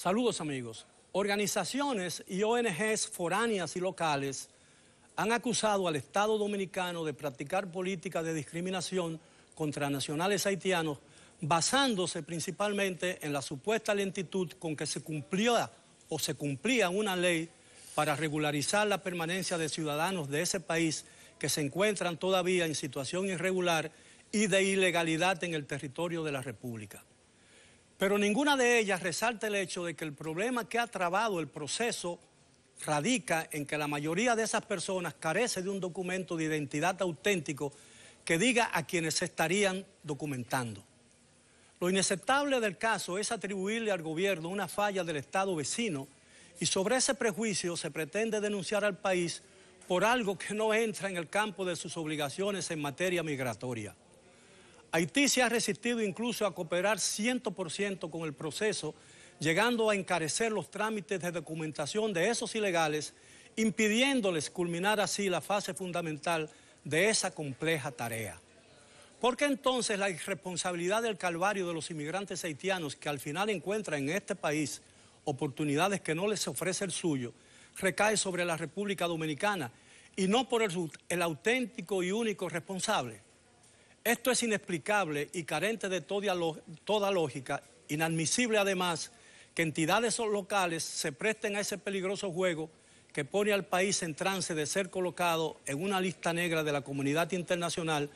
Saludos amigos. Organizaciones y ONGs foráneas y locales han acusado al Estado dominicano de practicar políticas de discriminación contra nacionales haitianos basándose principalmente en la supuesta lentitud con que se cumplía o se cumplía una ley para regularizar la permanencia de ciudadanos de ese país que se encuentran todavía en situación irregular y de ilegalidad en el territorio de la República. Pero ninguna de ellas resalta el hecho de que el problema que ha trabado el proceso radica en que la mayoría de esas personas carece de un documento de identidad auténtico que diga a quienes se estarían documentando. Lo inaceptable del caso es atribuirle al gobierno una falla del Estado vecino y sobre ese prejuicio se pretende denunciar al país por algo que no entra en el campo de sus obligaciones en materia migratoria. Haití se ha resistido incluso a cooperar 100% con el proceso, llegando a encarecer los trámites de documentación de esos ilegales, impidiéndoles culminar así la fase fundamental de esa compleja tarea. ¿Por qué entonces la irresponsabilidad del calvario de los inmigrantes haitianos que al final encuentran en este país oportunidades que no les ofrece el suyo recae sobre la República Dominicana y no por el, el auténtico y único responsable? Esto es inexplicable y carente de toda, lógica, inadmisible además que entidades locales se presten a ese peligroso juego que pone al país en trance de ser colocado en una lista negra de la comunidad internacional,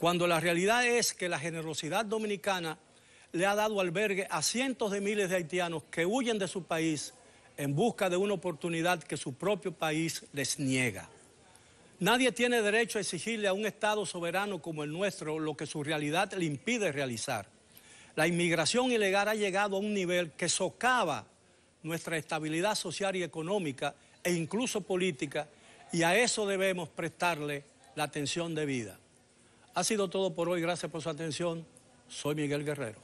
cuando la realidad es que la generosidad dominicana le ha dado albergue a cientos de miles de haitianos que huyen de su país en busca de una oportunidad que su propio país les niega. Nadie tiene derecho a exigirle a un Estado soberano como el nuestro lo que su realidad le impide realizar. La inmigración ilegal ha llegado a un nivel que socava nuestra estabilidad social y económica e incluso política y a eso debemos prestarle la atención debida. Ha sido todo por hoy. Gracias por su atención. Soy Miguel Guerrero.